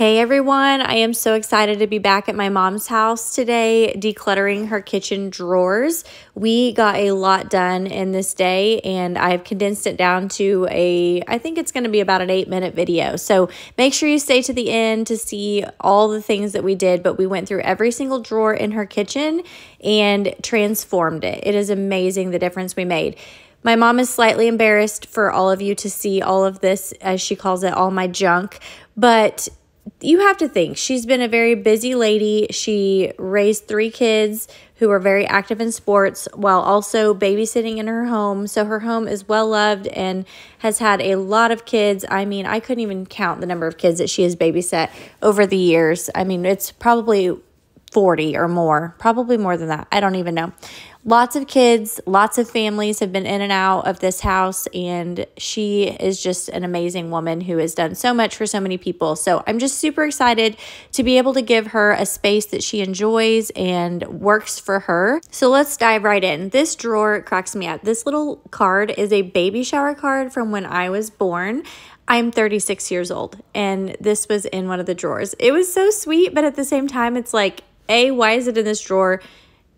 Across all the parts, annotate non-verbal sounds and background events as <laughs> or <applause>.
Hey everyone, I am so excited to be back at my mom's house today, decluttering her kitchen drawers. We got a lot done in this day and I've condensed it down to a, I think it's going to be about an eight minute video. So make sure you stay to the end to see all the things that we did, but we went through every single drawer in her kitchen and transformed it. It is amazing the difference we made. My mom is slightly embarrassed for all of you to see all of this, as she calls it, all my junk, but you have to think she's been a very busy lady. She raised three kids who are very active in sports while also babysitting in her home. So her home is well loved and has had a lot of kids. I mean, I couldn't even count the number of kids that she has babysat over the years. I mean, it's probably 40 or more, probably more than that. I don't even know. Lots of kids, lots of families have been in and out of this house, and she is just an amazing woman who has done so much for so many people. So I'm just super excited to be able to give her a space that she enjoys and works for her. So let's dive right in. This drawer cracks me up. This little card is a baby shower card from when I was born. I'm 36 years old, and this was in one of the drawers. It was so sweet, but at the same time, it's like, a, why is it in this drawer?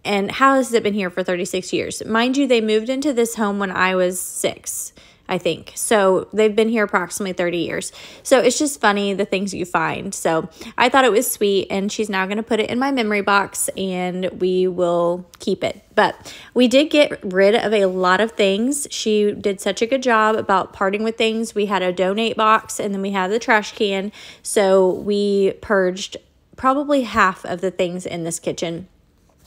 And how has it been here for 36 years? Mind you, they moved into this home when I was six, I think. So they've been here approximately 30 years. So it's just funny the things you find. So I thought it was sweet, and she's now going to put it in my memory box and we will keep it. But we did get rid of a lot of things. She did such a good job about parting with things. We had a donate box and then we had the trash can. So we purged probably half of the things in this kitchen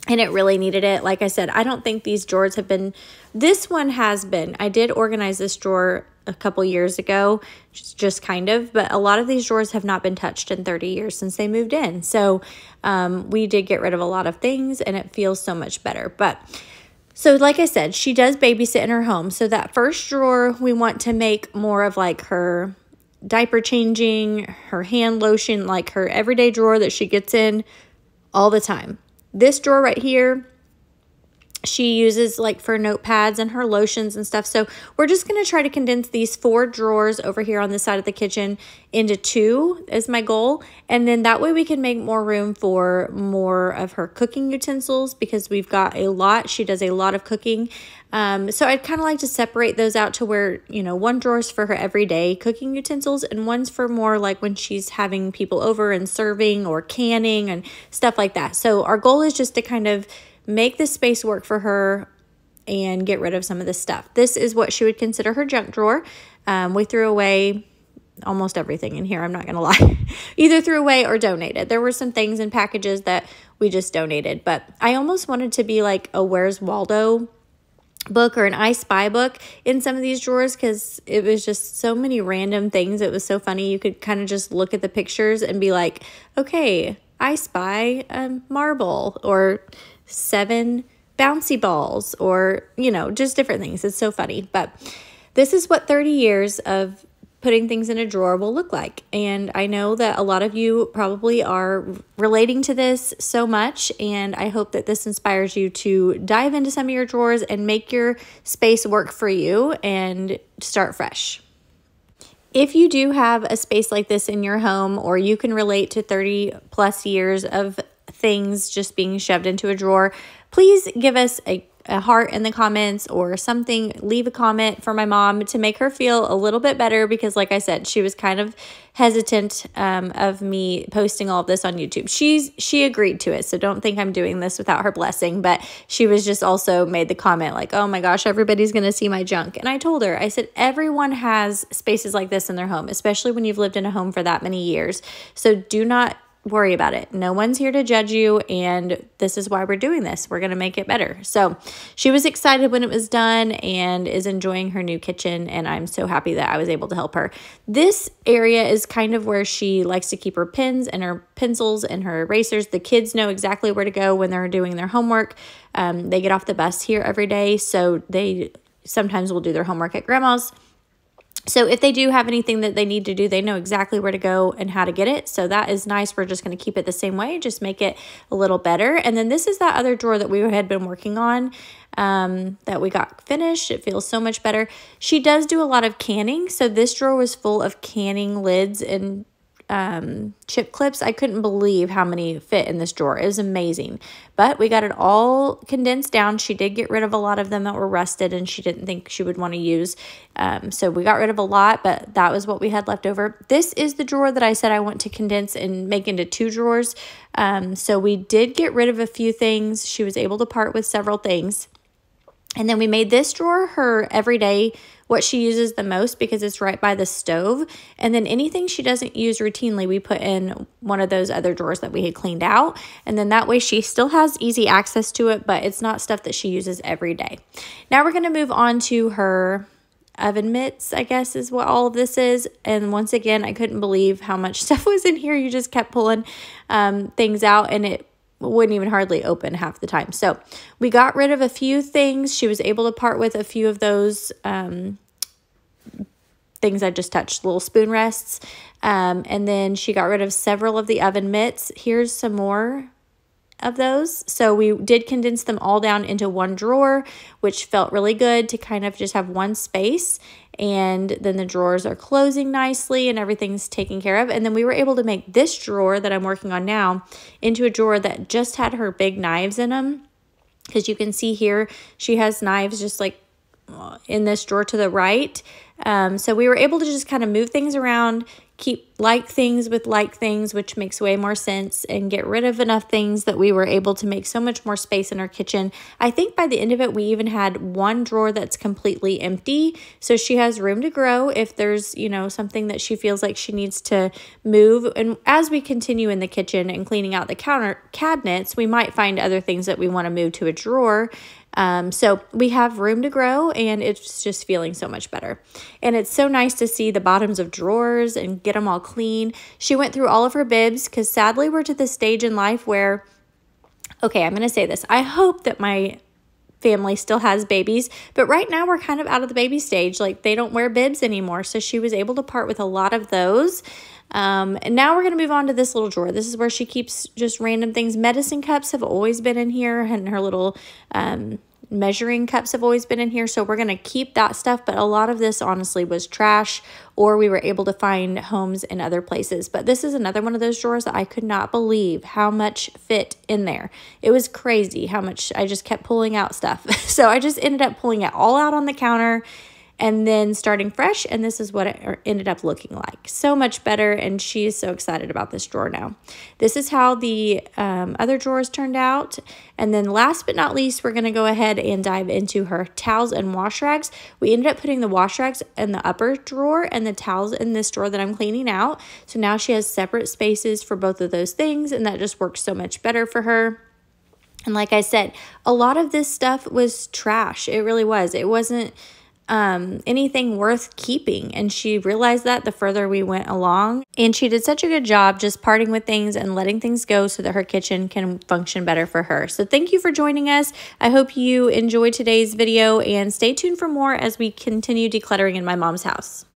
and it really needed it. Like I said, I don't think these drawers have been, this one has been. I did organize this drawer a couple years ago, just, kind of, but a lot of these drawers have not been touched in 30 years since they moved in. So um, we did get rid of a lot of things and it feels so much better. But so, like I said, she does babysit in her home. So that first drawer, we want to make more of like her diaper changing, her hand lotion, like her everyday drawer that she gets in all the time. This drawer right here she uses like for notepads and her lotions and stuff. So we're just going to try to condense these four drawers over here on the side of the kitchen into two is my goal. And then that way we can make more room for more of her cooking utensils because we've got a lot. She does a lot of cooking. Um, so I'd kind of like to separate those out to where, you know, one drawer's for her everyday cooking utensils and one's for more like when she's having people over and serving or canning and stuff like that. So our goal is just to kind of make the space work for her and get rid of some of this stuff. This is what she would consider her junk drawer. Um, we threw away almost everything in here, I'm not going <laughs> to lie. Either threw away or donated. There were some things and packages that we just donated, but I almost wanted to be like a Where's Waldo book or an I Spy book in some of these drawers because it was just so many random things. It was so funny. You could kind of just look at the pictures and be like, okay, I spy a um, marble or seven bouncy balls or, you know, just different things. It's so funny. But this is what 30 years of putting things in a drawer will look like. And I know that a lot of you probably are relating to this so much. And I hope that this inspires you to dive into some of your drawers and make your space work for you and start fresh. If you do have a space like this in your home, or you can relate to 30 plus years of things just being shoved into a drawer, please give us a a heart in the comments or something, leave a comment for my mom to make her feel a little bit better because, like I said, she was kind of hesitant um, of me posting all of this on YouTube. She's she agreed to it, so don't think I'm doing this without her blessing. But she was just also made the comment like, "Oh my gosh, everybody's gonna see my junk." And I told her, I said, everyone has spaces like this in their home, especially when you've lived in a home for that many years. So do not worry about it. No one's here to judge you, and this is why we're doing this. We're going to make it better. So she was excited when it was done and is enjoying her new kitchen, and I'm so happy that I was able to help her. This area is kind of where she likes to keep her pens and her pencils and her erasers. The kids know exactly where to go when they're doing their homework. Um, they get off the bus here every day, so they sometimes will do their homework at grandma's so if they do have anything that they need to do, they know exactly where to go and how to get it. So that is nice. We're just going to keep it the same way, just make it a little better. And then this is that other drawer that we had been working on um, that we got finished. It feels so much better. She does do a lot of canning. So this drawer was full of canning lids and um, chip clips. I couldn't believe how many fit in this drawer. It was amazing. But we got it all condensed down. She did get rid of a lot of them that were rusted and she didn't think she would want to use. Um, so we got rid of a lot, but that was what we had left over. This is the drawer that I said I want to condense and make into two drawers. Um, so we did get rid of a few things. She was able to part with several things. And then we made this drawer her everyday what she uses the most because it's right by the stove. And then anything she doesn't use routinely, we put in one of those other drawers that we had cleaned out. And then that way she still has easy access to it, but it's not stuff that she uses every day. Now we're going to move on to her oven mitts, I guess is what all of this is. And once again, I couldn't believe how much <laughs> stuff was in here. You just kept pulling um, things out and it wouldn't even hardly open half the time. So we got rid of a few things. She was able to part with a few of those um, things I just touched, little spoon rests. Um, and then she got rid of several of the oven mitts. Here's some more of those. So we did condense them all down into one drawer, which felt really good to kind of just have one space and then the drawers are closing nicely and everything's taken care of. And then we were able to make this drawer that I'm working on now into a drawer that just had her big knives in them. because you can see here, she has knives just like in this drawer to the right. Um, so we were able to just kind of move things around, keep like things with like things, which makes way more sense, and get rid of enough things that we were able to make so much more space in our kitchen. I think by the end of it, we even had one drawer that's completely empty. So she has room to grow if there's, you know, something that she feels like she needs to move. And as we continue in the kitchen and cleaning out the counter cabinets, we might find other things that we want to move to a drawer um, so we have room to grow and it's just feeling so much better. And it's so nice to see the bottoms of drawers and get them all clean. She went through all of her bibs because sadly we're to the stage in life where, okay, I'm going to say this. I hope that my family still has babies, but right now we're kind of out of the baby stage. Like they don't wear bibs anymore. So she was able to part with a lot of those. Um, and now we're going to move on to this little drawer. This is where she keeps just random things. Medicine cups have always been in here and her little um, measuring cups have always been in here. So we're going to keep that stuff. But a lot of this honestly was trash or we were able to find homes in other places. But this is another one of those drawers that I could not believe how much fit in there. It was crazy how much I just kept pulling out stuff. <laughs> so I just ended up pulling it all out on the counter and then starting fresh. And this is what it er, ended up looking like. So much better. And she is so excited about this drawer now. This is how the um, other drawers turned out. And then last but not least, we're going to go ahead and dive into her towels and wash rags. We ended up putting the wash rags in the upper drawer and the towels in this drawer that I'm cleaning out. So now she has separate spaces for both of those things. And that just works so much better for her. And like I said, a lot of this stuff was trash. It really was. It wasn't um, anything worth keeping. And she realized that the further we went along. And she did such a good job just parting with things and letting things go so that her kitchen can function better for her. So thank you for joining us. I hope you enjoyed today's video and stay tuned for more as we continue decluttering in my mom's house.